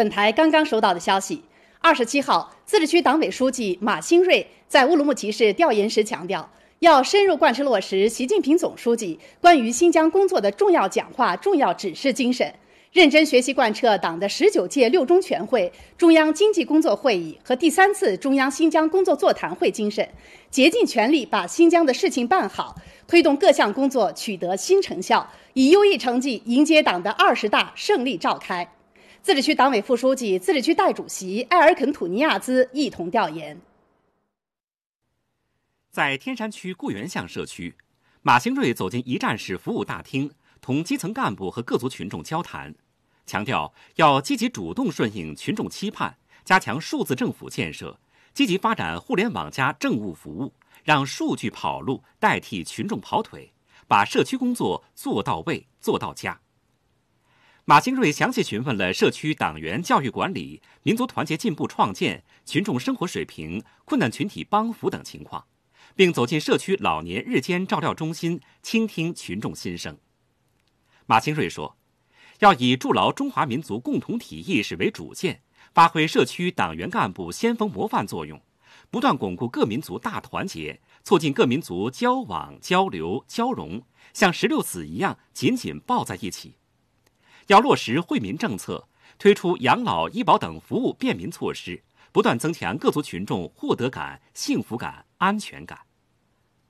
本台刚刚收到的消息，二十七号，自治区党委书记马兴瑞在乌鲁木齐市调研时强调，要深入贯彻落实习近平总书记关于新疆工作的重要讲话重要指示精神，认真学习贯彻党的十九届六中全会、中央经济工作会议和第三次中央新疆工作座谈会精神，竭尽全力把新疆的事情办好，推动各项工作取得新成效，以优异成绩迎接党的二十大胜利召开。自治区党委副书记、自治区代主席艾尔肯·吐尼亚孜一同调研。在天山区固原巷社区，马兴瑞走进一站式服务大厅，同基层干部和各族群众交谈，强调要积极主动顺应群众期盼，加强数字政府建设，积极发展“互联网政务服务”，让数据跑路代替群众跑腿，把社区工作做到位、做到家。马兴瑞详细询问了社区党员教育管理、民族团结进步创建、群众生活水平、困难群体帮扶等情况，并走进社区老年日间照料中心，倾听群众心声。马兴瑞说：“要以筑牢中华民族共同体意识为主线，发挥社区党员干部先锋模范作用，不断巩固各民族大团结，促进各民族交往交流交融，像石榴籽一样紧紧抱在一起。”要落实惠民政策，推出养老、医保等服务便民措施，不断增强各族群众获得感、幸福感、安全感。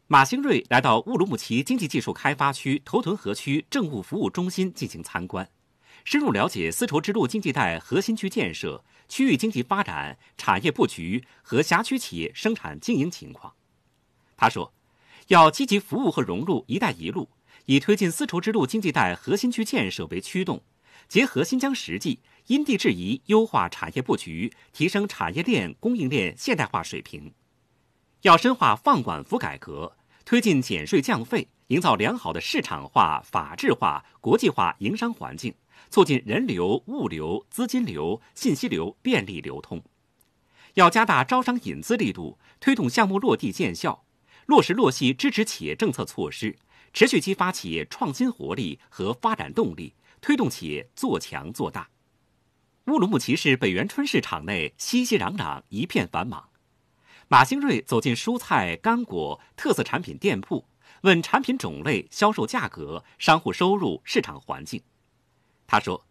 马兴瑞来到乌鲁木齐经济技术开发区头屯河区政务服务中心进行参观，深入了解丝绸之路经济带核心区建设、区域经济发展、产业布局和辖区企业生产经营情况。他说。要积极服务和融入“一带一路”，以推进丝绸之路经济带核心区建设为驱动，结合新疆实际，因地制宜优化产业布局，提升产业链、供应链现代化水平。要深化放管服改革，推进减税降费，营造良好的市场化、法治化、国际化营商环境，促进人流、物流、资金流、信息流便利流通。要加大招商引资力度，推动项目落地见效。落实落细支持企业政策措施，持续激发企业创新活力和发展动力，推动企业做强做大。乌鲁木齐市北园春市场内熙熙攘攘，一片繁忙。马兴瑞走进蔬菜、干果、特色产品店铺，问产品种类、销售价格、商户收入、市场环境。他说：“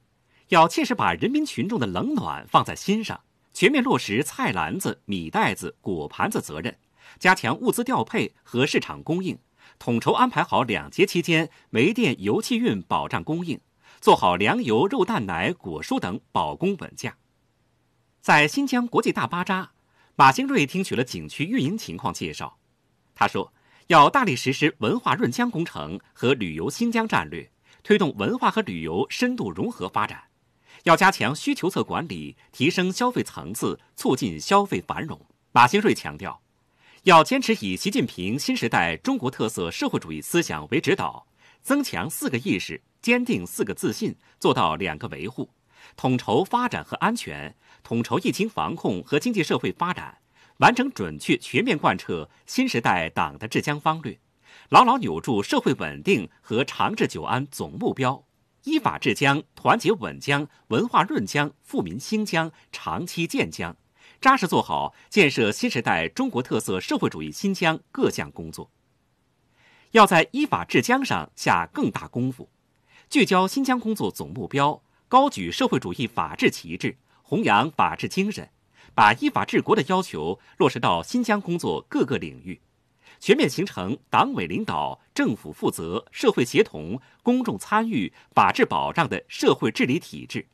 要切实把人民群众的冷暖放在心上，全面落实菜篮子、米袋子、果盘子责任。”加强物资调配和市场供应，统筹安排好两节期间煤电油气运保障供应，做好粮油肉蛋奶果蔬等保供稳价。在新疆国际大巴扎，马兴瑞听取了景区运营情况介绍。他说，要大力实施文化润江工程和旅游新疆战略，推动文化和旅游深度融合发展。要加强需求侧管理，提升消费层次，促进消费繁荣。马兴瑞强调。要坚持以习近平新时代中国特色社会主义思想为指导，增强四个意识，坚定四个自信，做到两个维护，统筹发展和安全，统筹疫情防控和经济社会发展，完整、准确、全面贯彻新时代党的治疆方略，牢牢扭住社会稳定和长治久安总目标，依法治疆、团结稳疆、文化润疆、富民兴疆、长期建疆。扎实做好建设新时代中国特色社会主义新疆各项工作。要在依法治疆上下更大功夫，聚焦新疆工作总目标，高举社会主义法治旗帜，弘扬法治精神，把依法治国的要求落实到新疆工作各个领域，全面形成党委领导、政府负责、社会协同、公众参与、法治保障的社会治理体制。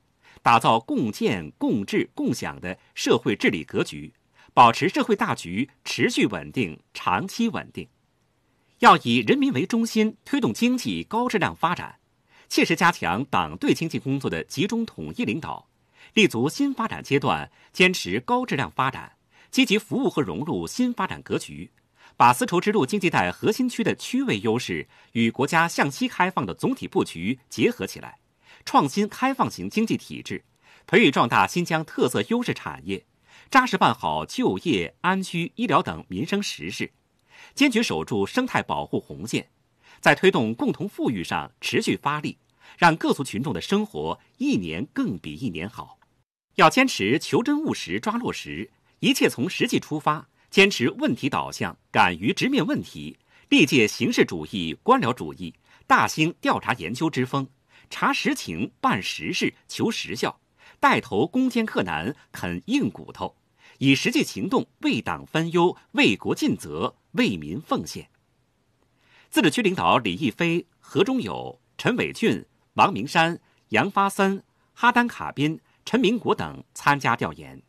打造共建共治共享的社会治理格局，保持社会大局持续稳定、长期稳定。要以人民为中心，推动经济高质量发展，切实加强党对经济工作的集中统一领导，立足新发展阶段，坚持高质量发展，积极服务和融入新发展格局，把丝绸之路经济带核心区的区位优势与国家向西开放的总体布局结合起来。创新开放型经济体制，培育壮大新疆特色优势产业，扎实办好就业、安居、医疗等民生实事，坚决守住生态保护红线，在推动共同富裕上持续发力，让各族群众的生活一年更比一年好。要坚持求真务实抓落实，一切从实际出发，坚持问题导向，敢于直面问题，力戒形式主义、官僚主义，大兴调查研究之风。查实情，办实事，求实效，带头攻坚克难，啃硬骨头，以实际行动为党分忧、为国尽责、为民奉献。自治区领导李毅飞、何忠友、陈伟俊、王明山、杨发森、哈丹·卡宾、陈明国等参加调研。